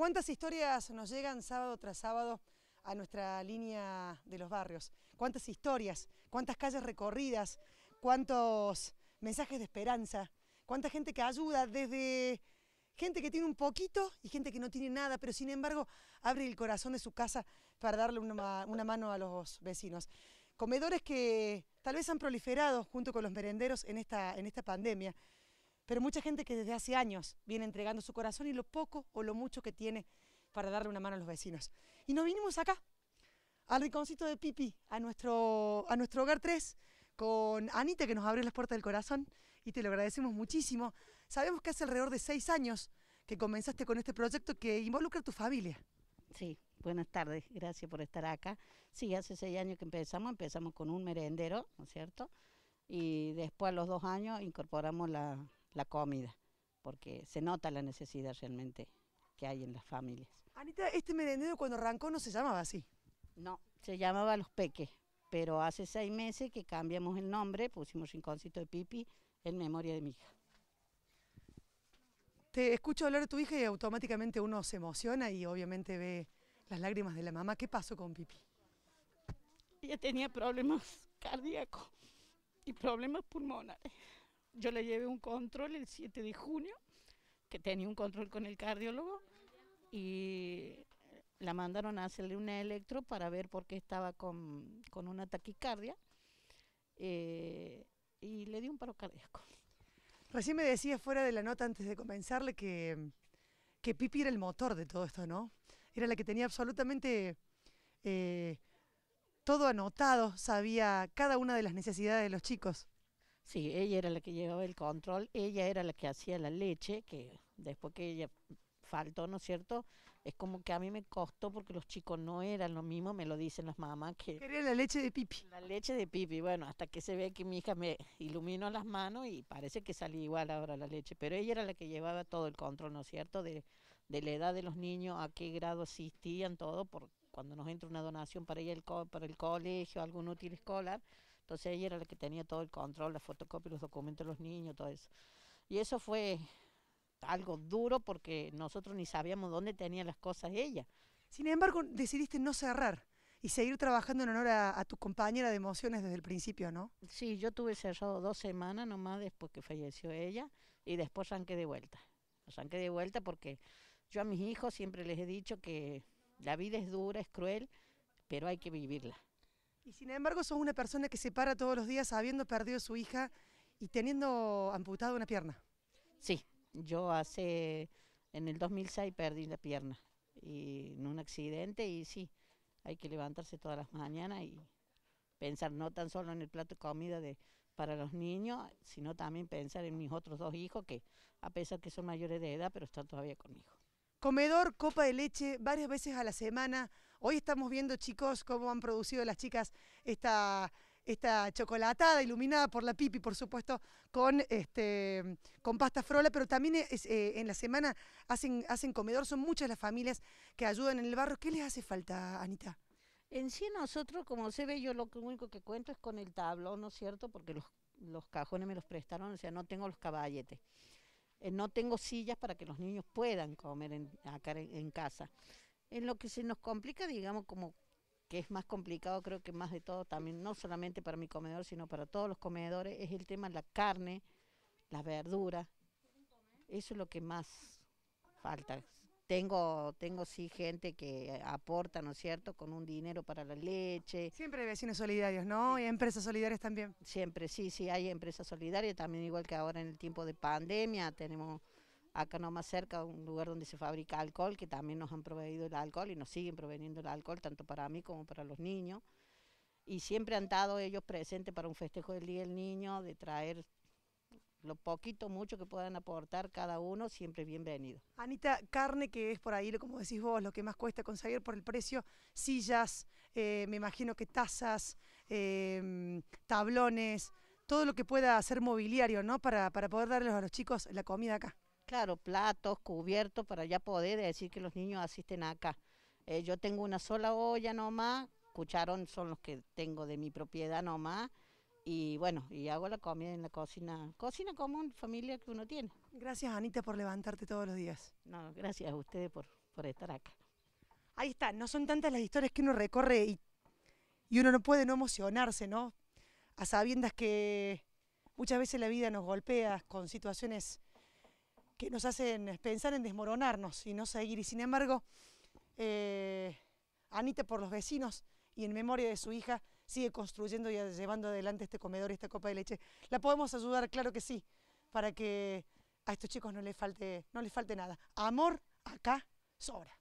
¿Cuántas historias nos llegan sábado tras sábado a nuestra línea de los barrios? ¿Cuántas historias? ¿Cuántas calles recorridas? ¿Cuántos mensajes de esperanza? ¿Cuánta gente que ayuda desde gente que tiene un poquito y gente que no tiene nada, pero sin embargo abre el corazón de su casa para darle una, mano a los vecinos? Comedores que tal vez han proliferado junto con los merenderos en esta, en esta pandemia pero mucha gente que desde hace años viene entregando su corazón y lo poco o lo mucho que tiene para darle una mano a los vecinos. Y nos vinimos acá, al rinconcito de Pipi, a nuestro, a nuestro hogar 3, con Anita que nos abre las puertas del corazón y te lo agradecemos muchísimo. Sabemos que hace alrededor de seis años que comenzaste con este proyecto que involucra a tu familia. Sí, buenas tardes, gracias por estar acá. Sí, hace seis años que empezamos, empezamos con un merendero, ¿no es cierto? Y después a los dos años incorporamos la, la comida, porque se nota la necesidad realmente que hay en las familias. Anita, este merendero cuando arrancó no se llamaba así. No, se llamaba Los Peques, pero hace seis meses que cambiamos el nombre, pusimos Rinconcito de Pipi en memoria de mi hija. Te escucho hablar de tu hija y automáticamente uno se emociona y obviamente ve las lágrimas de la mamá. ¿Qué pasó con Pipi? Ella tenía problemas cardíacos y problemas pulmonares yo le llevé un control el 7 de junio, que tenía un control con el cardiólogo, y la mandaron a hacerle una electro para ver por qué estaba con, una taquicardia, eh, y le di un paro cardíaco. Recién me decía fuera de la nota antes de comenzarle que, que Pipi era el motor de todo esto, ¿no? Era la que tenía absolutamente eh, todo anotado, sabía cada una de las necesidades de los chicos. Sí, ella era la que llevaba el control, ella era la que hacía la leche, que después que ella faltó, ¿no es cierto? Es como que a mí me costó porque los chicos no eran lo mismo, me lo dicen las mamás que... Quería la leche de pipi. La leche de pipi, bueno, hasta que se ve que mi hija me iluminó las manos y parece que salía igual ahora la leche, pero ella era la que llevaba todo el control, ¿no es cierto? De, la edad de los niños, a qué grado asistían, todo, por cuando nos entra una donación para ella, el para el colegio, algún útil escolar entonces ella era la que tenía todo el control, las fotocopias, los documentos de los niños, todo eso. Y eso fue algo duro porque nosotros ni sabíamos dónde tenía las cosas ella. Sin embargo, decidiste no cerrar y seguir trabajando en honor a, a, tu compañera de emociones desde el principio, ¿no? Sí, yo tuve cerrado dos semanas nomás después que falleció ella y después arranqué de vuelta. Arranqué de vuelta porque yo a mis hijos siempre les he dicho que la vida es dura, es cruel, pero hay que vivirla. Y sin embargo, sos una persona que se para todos los días habiendo perdido a su hija y teniendo amputado una pierna. Sí, yo hace, en el 2006 perdí la pierna en un accidente y sí, hay que levantarse todas las mañanas y pensar no tan solo en el plato de comida de, para los niños, sino también pensar en mis otros dos hijos que a pesar que son mayores de edad, pero están todavía conmigo. Comedor, copa de leche, varias veces a la semana, Hoy estamos viendo, chicos, cómo han producido las chicas esta, esta chocolatada iluminada por la pipi, por supuesto, con, este, con pasta frola, pero también eh, en la semana hacen, hacen comedor. Son muchas las familias que ayudan en el barrio. ¿Qué les hace falta, Anita? En sí nosotros, como se ve, yo lo único que cuento es con el tablón, ¿no es cierto? Porque los, los cajones me los prestaron, o sea, no tengo los caballetes. Eh, no tengo sillas para que los niños puedan comer acá en casa. En lo que se nos complica, digamos, como que es más complicado, creo que más de todo también, no solamente para mi comedor, sino para todos los comedores, es el tema de la carne, las verduras. Eso es lo que más falta. Tengo, tengo sí gente que aporta, ¿no es cierto?, con un dinero para la leche. Siempre hay vecinos solidarios, ¿no? Y empresas solidarias también. Siempre, sí, sí, hay empresas solidarias, también igual que ahora en el tiempo de pandemia, tenemos acá más cerca un lugar donde se fabrica alcohol, que también nos han proveído el alcohol y nos siguen proveniendo el alcohol, tanto para mí como para los niños. Y siempre han estado ellos presentes para un festejo del Día del Niño, de traer lo poquito, mucho que puedan aportar cada uno, siempre bienvenido. Anita, carne que es por ahí, como decís vos, lo que más cuesta conseguir por el precio, sillas, eh, me imagino que tazas, em, tablones, todo lo que pueda hacer mobiliario, ¿no? Para, para poder darles a los chicos la comida acá claro, platos, cubiertos, para ya poder decir que los niños asisten acá. Eh, yo tengo una sola olla nomás, cucharón son los que tengo de mi propiedad nomás, y bueno, y hago la comida en la cocina, cocina común, familia que uno tiene. Gracias Anita por levantarte todos los días. No, gracias a ustedes por, por estar acá. Ahí está, no son tantas las historias que uno recorre y, y uno no puede no emocionarse, ¿no? A sabiendas que muchas veces la vida nos golpea con situaciones que nos hacen pensar en desmoronarnos y no seguir. Y sin embargo, eh, Anita por los vecinos y en memoria de su hija sigue construyendo y llevando adelante este comedor y esta copa de leche. La podemos ayudar, claro que sí, para que a estos chicos no les falte, no les falte nada. Amor acá sobra.